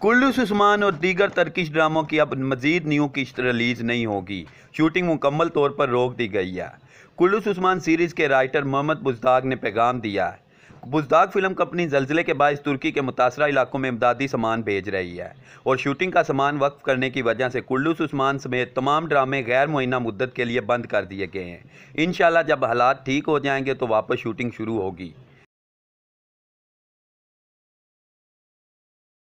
कुल्लू सुस्मान और दीगर तर्किश ड्रामों की अब मजीद न्यू किश्त रिलीज़ नहीं होगी शूटिंग मुकम्मल तौर पर रोक दी गई है कुल्लू सुस्मान सीरीज़ के राइटर मोहम्मद बुजदाग ने पैगाम दिया है बुजदाग फिल्म कंपनी जलजिले के बायस तुर्की के मुतासर इलाकों में इमदादी सामान भेज रही है और शूटिंग का सामान वक्फ करने की वजह से कुल्लू सुस्मान समेत तमाम ड्रामे गैर मुइना मुद्दत के लिए बंद कर दिए गए हैं इन जब हालात ठीक हो जाएंगे तो वापस शूटिंग शुरू होगी